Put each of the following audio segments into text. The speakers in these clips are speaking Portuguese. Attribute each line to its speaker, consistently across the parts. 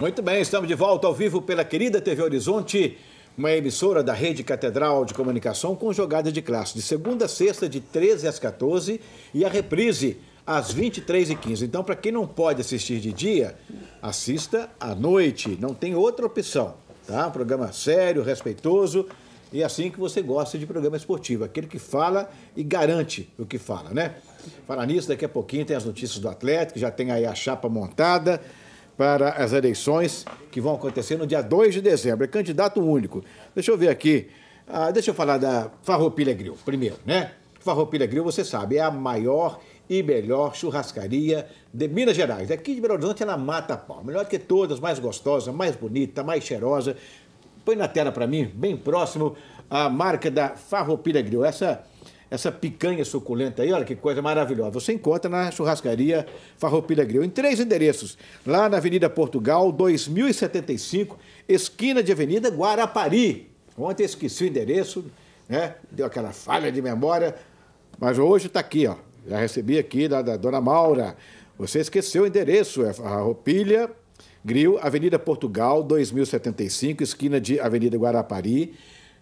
Speaker 1: Muito bem, estamos de volta ao vivo pela querida TV Horizonte, uma emissora da Rede Catedral de Comunicação com jogada de classe, de segunda a sexta, de 13 às 14 e a reprise às 23h15. Então, para quem não pode assistir de dia, assista à noite, não tem outra opção, tá? Um programa sério, respeitoso e é assim que você gosta de programa esportivo, aquele que fala e garante o que fala, né? Falar nisso, daqui a pouquinho tem as notícias do Atlético, já tem aí a chapa montada para as eleições que vão acontecer no dia 2 de dezembro. É candidato único. Deixa eu ver aqui. Ah, deixa eu falar da Farroupilha Grill primeiro, né? Farroupilha Grill, você sabe, é a maior e melhor churrascaria de Minas Gerais. Aqui de Belo Horizonte ela mata a pau. Melhor que todas, mais gostosa, mais bonita, mais cheirosa. Põe na tela para mim, bem próximo, a marca da Farroupilha Grill. Essa essa picanha suculenta aí, olha que coisa maravilhosa. Você encontra na churrascaria Farroupilha Grill, em três endereços, lá na Avenida Portugal, 2075, esquina de Avenida Guarapari. Ontem esqueci o endereço, né? Deu aquela falha de memória, mas hoje está aqui, ó. Já recebi aqui da, da dona Maura. Você esqueceu o endereço, é Farroupilha Grill, Avenida Portugal, 2075, esquina de Avenida Guarapari.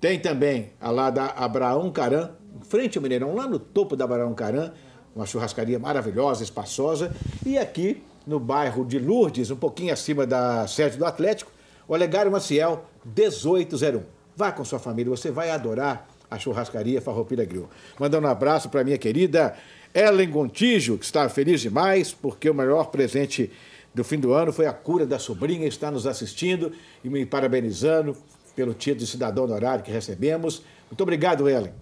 Speaker 1: Tem também a lá da Abraão Caram, frente ao é Mineirão, lá no topo da Barão Caram, uma churrascaria maravilhosa, espaçosa. E aqui no bairro de Lourdes, um pouquinho acima da sede do Atlético, o Olegário Maciel 1801. Vá com sua família, você vai adorar a churrascaria Farroupilha Grill. Mandando um abraço para minha querida Ellen Gontijo, que está feliz demais, porque o melhor presente do fim do ano foi a cura da sobrinha, está nos assistindo e me parabenizando pelo título de cidadão honorário que recebemos. Muito obrigado, Ellen.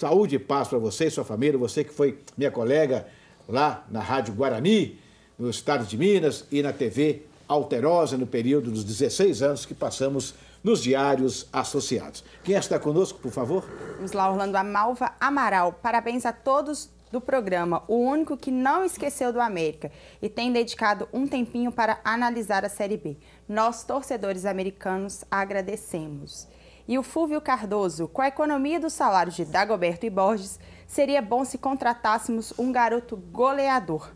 Speaker 1: Saúde e paz para você e sua família, você que foi minha colega lá na Rádio Guarani, no estado de Minas e na TV Alterosa no período dos 16 anos que passamos nos diários associados. Quem é está conosco, por favor?
Speaker 2: Vamos lá, Orlando Amalva Amaral. Parabéns a todos do programa, o único que não esqueceu do América e tem dedicado um tempinho para analisar a Série B. Nós, torcedores americanos, agradecemos e o Fúvio Cardoso, com a economia dos salários de Dagoberto e Borges, seria bom se contratássemos um garoto goleador.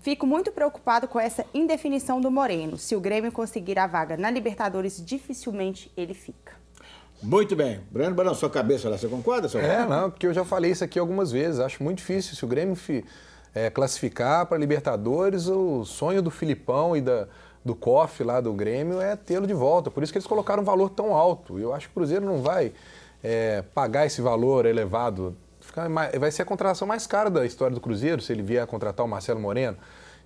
Speaker 2: Fico muito preocupado com essa indefinição do Moreno. Se o Grêmio conseguir a vaga na Libertadores, dificilmente ele fica.
Speaker 3: Muito bem. Breno Barão, sua cabeça lá, você concorda? Seu é, não, porque eu já falei isso aqui algumas vezes. Acho muito difícil. Se o Grêmio é, classificar para Libertadores, o sonho do Filipão e da, do COF lá do Grêmio é tê-lo de volta. Por isso que eles colocaram um valor tão alto. Eu acho que o Cruzeiro não vai é, pagar esse valor elevado. Vai ser a contratação mais cara da história do Cruzeiro se ele vier a contratar o Marcelo Moreno.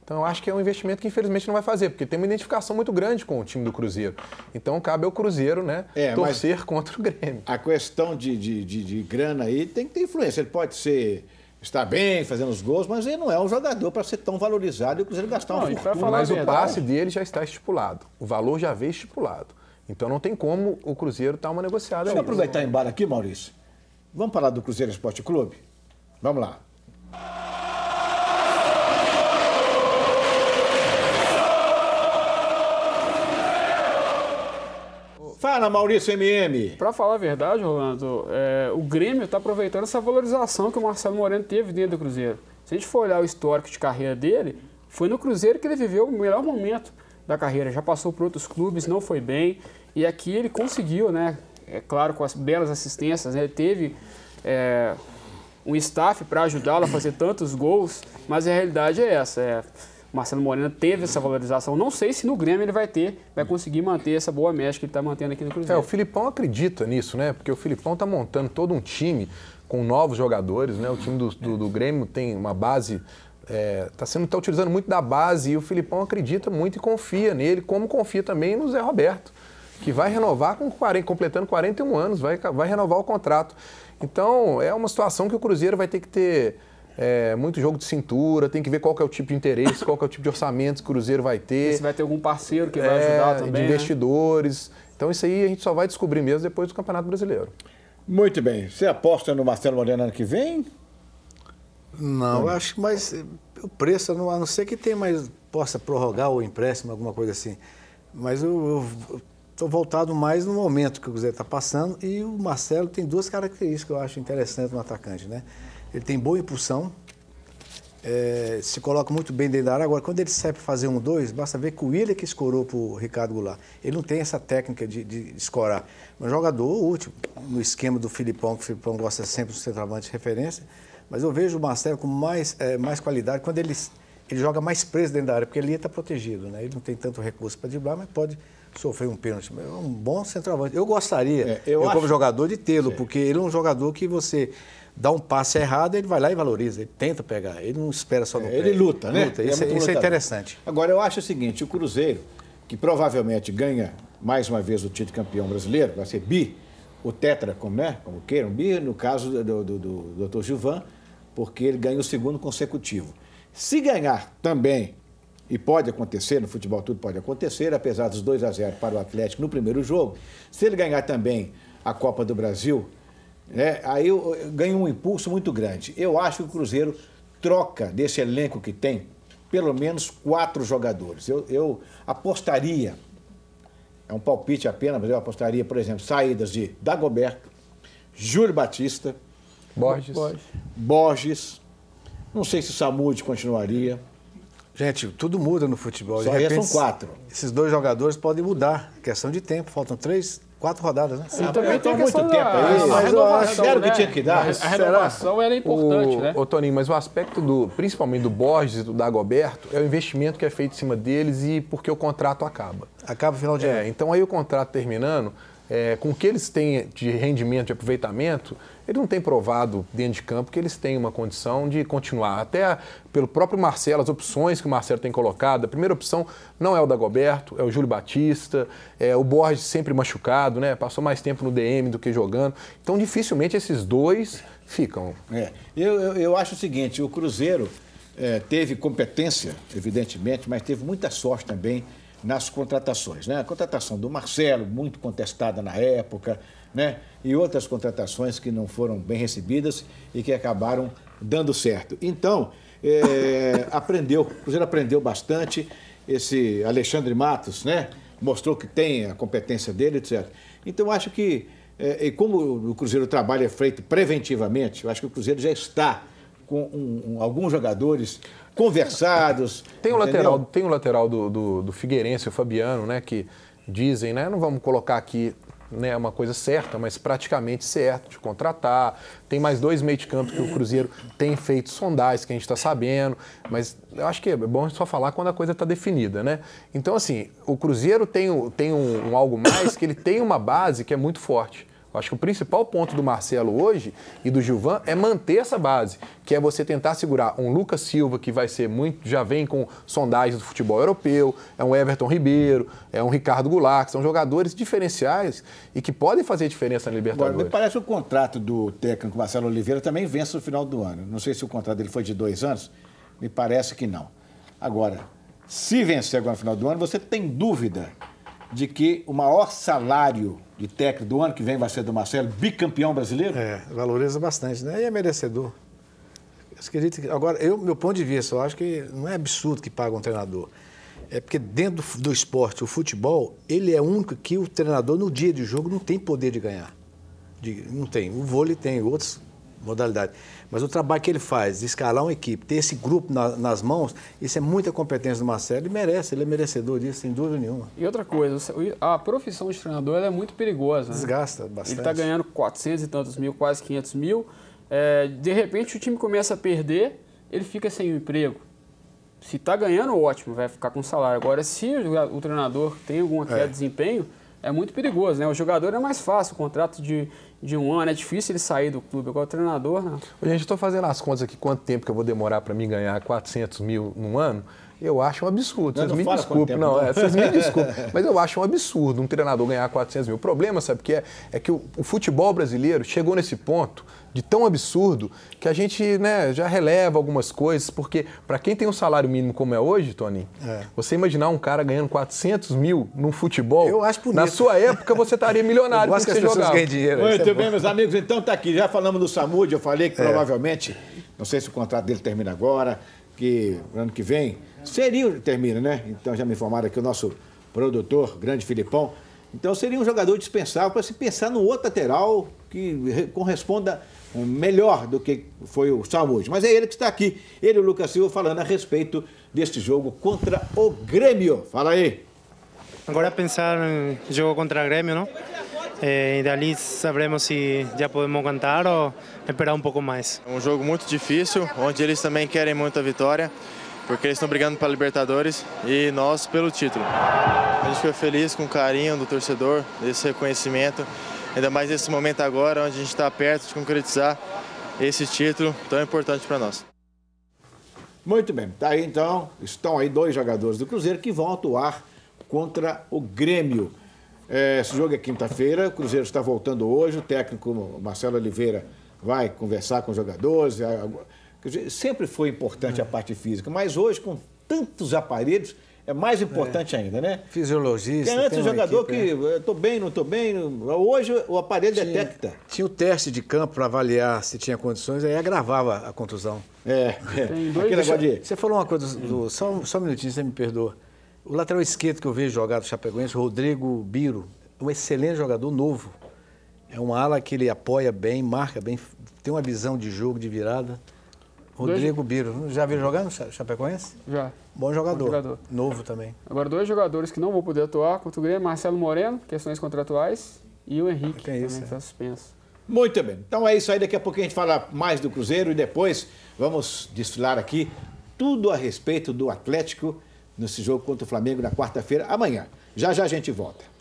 Speaker 3: Então eu acho que é um investimento que infelizmente não vai fazer, porque tem uma identificação muito grande com o time do Cruzeiro. Então cabe ao Cruzeiro, né, é, torcer contra o Grêmio. A questão de, de, de, de grana aí tem que ter influência. Ele pode ser está bem, fazendo os gols, mas ele não é um jogador para ser tão valorizado e o Cruzeiro gastar não, uma fortuna. Falar mas o passe dele já está estipulado, o valor já veio estipulado. Então não tem como o Cruzeiro dar uma negociada. Deixa eu aproveitar em
Speaker 1: aqui, Maurício. Vamos falar do Cruzeiro Esporte Clube? Vamos lá.
Speaker 2: Fala, Maurício MM. Para falar a verdade, Rolando, é, o Grêmio está aproveitando essa valorização que o Marcelo Moreno teve dentro do Cruzeiro. Se a gente for olhar o histórico de carreira dele, foi no Cruzeiro que ele viveu o melhor momento da carreira. Já passou por outros clubes, não foi bem. E aqui ele conseguiu, né? É claro, com as belas assistências, né? ele teve é, um staff para ajudá-lo a fazer tantos gols, mas a realidade é essa. É, Marcelo Moreno teve essa valorização. Não sei se no Grêmio ele vai ter, vai conseguir manter essa boa mecha que ele está mantendo aqui no Cruzeiro. É, o
Speaker 3: Filipão acredita nisso, né? Porque o Filipão está montando todo um time com novos jogadores, né? O time do, do, do Grêmio tem uma base está é, sendo tá utilizando muito da base e o Filipão acredita muito e confia nele, como confia também no Zé Roberto, que vai renovar com 40, completando 41 anos, vai, vai renovar o contrato. Então é uma situação que o Cruzeiro vai ter que ter é, muito jogo de cintura, tem que ver qual que é o tipo de interesse, qual que é o tipo de orçamento que o Cruzeiro vai ter. Se vai ter algum parceiro que vai é, ajudar também. De né? investidores. Né? Então isso aí a gente só vai descobrir mesmo depois do
Speaker 4: Campeonato Brasileiro. Muito bem. Você aposta no Marcelo Moreno ano que vem? Não, hum. acho que mais o preço, a não ser que tenha mais, possa prorrogar o empréstimo, alguma coisa assim. Mas eu estou voltado mais no momento que o Cruzeiro está passando e o Marcelo tem duas características que eu acho interessantes no atacante, né? ele tem boa impulsão, é, se coloca muito bem dentro da área. Agora, quando ele serve para fazer um dois, basta ver que o Willian que escorou para o Ricardo Goulart. Ele não tem essa técnica de, de escorar. Um jogador útil, no esquema do Filipão, que o Filipão gosta sempre do centroavante de referência, mas eu vejo o Marcelo com mais, é, mais qualidade quando ele, ele joga mais preso dentro da área, porque ele está protegido, né? Ele não tem tanto recurso para driblar, mas pode sofrer um pênalti. É um bom centroavante. Eu gostaria, é, eu, eu acho... como jogador, de tê-lo, porque ele é um jogador que você dá um passe errado, ele vai lá e valoriza, ele tenta pegar, ele não espera só no é, pé. Ele luta, né? Luta. Isso, é, isso é, é interessante. Agora, eu acho o seguinte, o
Speaker 1: Cruzeiro, que provavelmente ganha mais uma vez o título de campeão brasileiro, vai ser bi, o tetra, como né, como queiram, bi, no caso do, do, do, do Dr. Gilvan, porque ele ganha o segundo consecutivo. Se ganhar também, e pode acontecer, no futebol tudo pode acontecer, apesar dos 2 a 0 para o Atlético no primeiro jogo, se ele ganhar também a Copa do Brasil, né? Aí eu, eu ganho um impulso muito grande. Eu acho que o Cruzeiro troca desse elenco que tem pelo menos quatro jogadores. Eu, eu apostaria, é um palpite apenas, mas eu apostaria, por exemplo, saídas de Dagoberto, Júlio Batista, Borges. Borges.
Speaker 4: Não sei se o Samude continuaria. Gente, tudo muda no futebol. Só de repente, são quatro. Esses dois jogadores podem mudar. Questão de tempo. Faltam três, Quatro rodadas, né? Sim, também tem muito tempo aí. a renovação, né? era que tinha que dar. A renovação era é importante, o,
Speaker 3: né? Ô, Toninho, mas o aspecto do, principalmente do Borges e do Dagoberto, é o investimento que é feito em cima deles e porque o contrato acaba. Acaba o final de é, ano. É, então aí o contrato terminando, é, com o que eles têm de rendimento, de aproveitamento, ele não tem provado dentro de campo que eles têm uma condição de continuar. Até a, pelo próprio Marcelo, as opções que o Marcelo tem colocado, a primeira opção não é o Dagoberto, é o Júlio Batista, é o Borges sempre machucado, né? passou mais tempo no DM do que jogando. Então, dificilmente esses dois ficam. É.
Speaker 1: Eu, eu, eu acho o seguinte, o Cruzeiro é, teve competência, evidentemente, mas teve muita sorte também nas contratações. Né? A contratação do Marcelo, muito contestada na época, né? e outras contratações que não foram bem recebidas e que acabaram dando certo. Então, é, aprendeu, o Cruzeiro aprendeu bastante. Esse Alexandre Matos né? mostrou que tem a competência dele, etc. Então, acho que, é, e como o Cruzeiro trabalha feito preventivamente, eu acho que o Cruzeiro já está com um, um, alguns jogadores
Speaker 3: conversados. Tem o lateral, tem um lateral do, do, do, Figueirense, o Fabiano, né, que dizem, né, não vamos colocar aqui né, uma coisa certa, mas praticamente certo de contratar. Tem mais dois meio de campo que o Cruzeiro tem feito sondagens que a gente está sabendo, mas eu acho que é bom só falar quando a coisa está definida, né? Então, assim, o Cruzeiro tem, tem um, um algo mais que ele tem uma base que é muito forte acho que o principal ponto do Marcelo hoje e do Gilvan é manter essa base, que é você tentar segurar um Lucas Silva, que vai ser muito, já vem com sondagens do futebol europeu, é um Everton Ribeiro, é um Ricardo Goulart, que são jogadores diferenciais e que podem fazer diferença na Libertadores. Agora, me parece que o contrato do técnico Marcelo Oliveira também vence no final do ano. Não sei se o contrato
Speaker 1: dele foi de dois anos, me parece que não. Agora, se vencer agora no final do ano, você tem dúvida de que o maior salário de técnico do ano que vem vai ser
Speaker 4: do Marcelo, bicampeão brasileiro? É, valoriza bastante, né? E é merecedor. agora, eu, meu ponto de vista, eu acho que não é absurdo que paga um treinador. É porque dentro do, esporte, o futebol, ele é único que o treinador, no dia de jogo, não tem poder de ganhar. De, não tem. O vôlei tem, outros modalidade. Mas o trabalho que ele faz, escalar uma equipe, ter esse grupo na, nas mãos, isso é muita competência do Marcelo. Ele merece, ele é merecedor disso, sem dúvida nenhuma.
Speaker 2: E outra coisa, a profissão de treinador é muito perigosa. Né? Desgasta tá bastante. Ele está ganhando 400 e tantos mil, quase 500 mil. É, de repente o time começa a perder, ele fica sem o emprego. Se está ganhando, ótimo, vai ficar com salário. Agora, se o, o treinador tem alguma queda é. de desempenho é muito perigoso, né? O jogador é mais fácil, o contrato de, de um ano, é difícil ele sair do clube, igual o treinador, né?
Speaker 3: Gente, eu estou fazendo as contas aqui, quanto tempo que eu vou demorar para me ganhar 400 mil num ano, eu acho um absurdo. Não, vocês não me desculpem. Não, é, vocês me desculpem. Mas eu acho um absurdo um treinador ganhar 400 mil. O problema, sabe o que é? É que o, o, futebol brasileiro chegou nesse ponto de tão absurdo que a gente né, já releva algumas coisas, porque para quem tem um salário mínimo como é hoje, Tony, é. você imaginar um cara ganhando 400 mil num futebol, eu acho bonito. na sua época você estaria milionário. Eu gosto que as pessoas ganhem dinheiro. Muito é bem, meus
Speaker 1: amigos. Então tá aqui. Já falamos do Samud, eu falei que é. provavelmente, não sei se o contrato dele termina agora, que ano que vem seria, termina, né? Então já me informaram aqui o nosso produtor, grande Filipão. Então seria um jogador dispensável para se pensar no outro lateral que corresponda eh, melhor do que foi o hoje Mas é ele que está aqui, ele e o Lucas Silva, falando a respeito deste jogo contra o Grêmio. Fala
Speaker 3: aí. Agora é pensar em jogo contra o Grêmio, não? Eh, e dali saberemos se
Speaker 4: já podemos cantar
Speaker 3: ou esperar um pouco
Speaker 4: mais. É um jogo muito difícil, onde eles também querem muito a vitória, porque eles estão brigando para a Libertadores e nós pelo título. A gente foi feliz com o carinho do torcedor, desse reconhecimento, ainda mais nesse momento agora, onde a gente está perto de concretizar esse título tão importante para nós.
Speaker 1: Muito bem, tá aí então, estão aí dois jogadores do Cruzeiro que vão atuar contra o Grêmio. É, esse jogo é quinta-feira, o Cruzeiro está voltando hoje, o técnico Marcelo Oliveira vai conversar com os jogadores. É, sempre foi importante a é. parte física, mas hoje, com tantos aparelhos, é mais importante é.
Speaker 4: ainda, né? Fisiologista. Porque antes o jogador equipe, que é. Né? estou eh, bem, não estou bem. Hoje o aparelho tinha, detecta. Tinha o teste de campo para avaliar se tinha condições, aí agravava a contusão. É. Aquele negócio de... Você falou uma coisa, do, só, só um minutinho, você me perdoa. O lateral esquerdo que eu vejo jogar do Chapecoense, Rodrigo Biro, é um excelente jogador novo. É um ala que ele apoia bem, marca bem, tem uma visão de jogo, de virada. Rodrigo dois... Biro, já viu jogando no Chapecoense? Já. Bom jogador, Bom jogador. Novo também.
Speaker 2: Agora, dois jogadores que não vão poder atuar contra o Grêmio, Marcelo Moreno, questões contratuais, e o Henrique, que é isso, está é. suspenso.
Speaker 1: Muito bem. Então é isso aí. Daqui a pouco a gente fala mais do Cruzeiro e depois vamos desfilar aqui tudo a respeito do Atlético nesse jogo contra o Flamengo na quarta-feira, amanhã. Já já a gente volta.